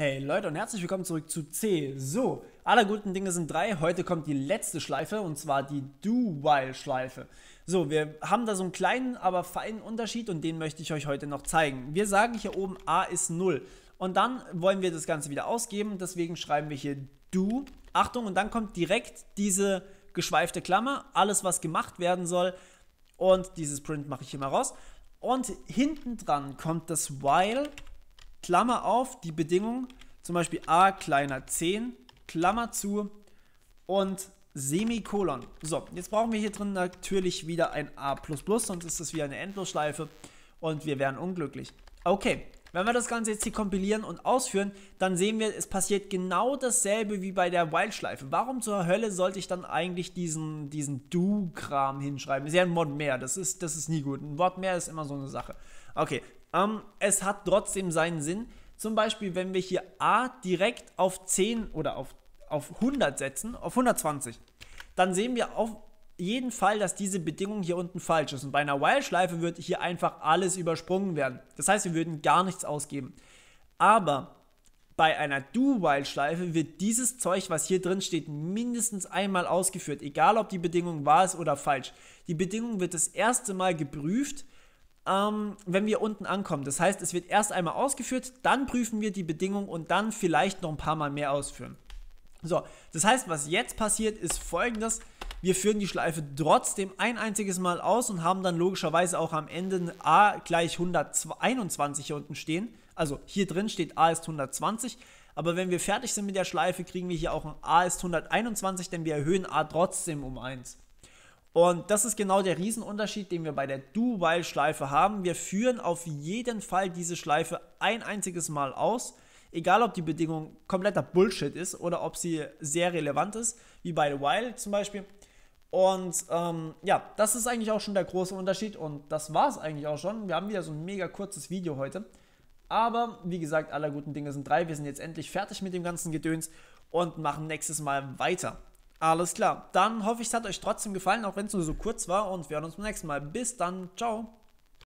Hey Leute und herzlich willkommen zurück zu C. So, aller guten Dinge sind drei. Heute kommt die letzte Schleife und zwar die Do-While-Schleife. So, wir haben da so einen kleinen, aber feinen Unterschied und den möchte ich euch heute noch zeigen. Wir sagen hier oben A ist 0 und dann wollen wir das Ganze wieder ausgeben. Deswegen schreiben wir hier Do. Achtung und dann kommt direkt diese geschweifte Klammer, alles was gemacht werden soll und dieses Print mache ich hier mal raus. Und hinten dran kommt das While Klammer auf, die Bedingung, zum Beispiel a kleiner 10, Klammer zu und Semikolon. So, jetzt brauchen wir hier drin natürlich wieder ein a++, sonst ist das wieder eine Endlosschleife und wir wären unglücklich. Okay, wenn wir das Ganze jetzt hier kompilieren und ausführen, dann sehen wir, es passiert genau dasselbe wie bei der Wildschleife. Warum zur Hölle sollte ich dann eigentlich diesen, diesen Do-Kram hinschreiben? ist ja ein Wort mehr, das ist, das ist nie gut. Ein Wort mehr ist immer so eine Sache. Okay, ähm, es hat trotzdem seinen Sinn. Zum Beispiel, wenn wir hier A direkt auf 10 oder auf, auf 100 setzen, auf 120, dann sehen wir auf jeden Fall, dass diese Bedingung hier unten falsch ist. Und bei einer While-Schleife würde hier einfach alles übersprungen werden. Das heißt, wir würden gar nichts ausgeben. Aber bei einer Do-While-Schleife wird dieses Zeug, was hier drin steht, mindestens einmal ausgeführt, egal ob die Bedingung wahr ist oder falsch. Die Bedingung wird das erste Mal geprüft ähm, wenn wir unten ankommen. Das heißt, es wird erst einmal ausgeführt, dann prüfen wir die Bedingung und dann vielleicht noch ein paar Mal mehr ausführen. So, das heißt, was jetzt passiert, ist folgendes. Wir führen die Schleife trotzdem ein einziges Mal aus und haben dann logischerweise auch am Ende a gleich 121 hier unten stehen. Also hier drin steht a ist 120. Aber wenn wir fertig sind mit der Schleife, kriegen wir hier auch ein a ist 121, denn wir erhöhen a trotzdem um 1. Und das ist genau der Riesenunterschied, den wir bei der Do-While-Schleife haben. Wir führen auf jeden Fall diese Schleife ein einziges Mal aus, egal ob die Bedingung kompletter Bullshit ist oder ob sie sehr relevant ist, wie bei While zum Beispiel. Und ähm, ja, das ist eigentlich auch schon der große Unterschied und das war es eigentlich auch schon. Wir haben wieder so ein mega kurzes Video heute. Aber wie gesagt, aller guten Dinge sind drei. Wir sind jetzt endlich fertig mit dem ganzen Gedöns und machen nächstes Mal weiter. Alles klar. Dann hoffe ich, es hat euch trotzdem gefallen, auch wenn es nur so kurz war. Und wir hören uns beim nächsten Mal. Bis dann. Ciao.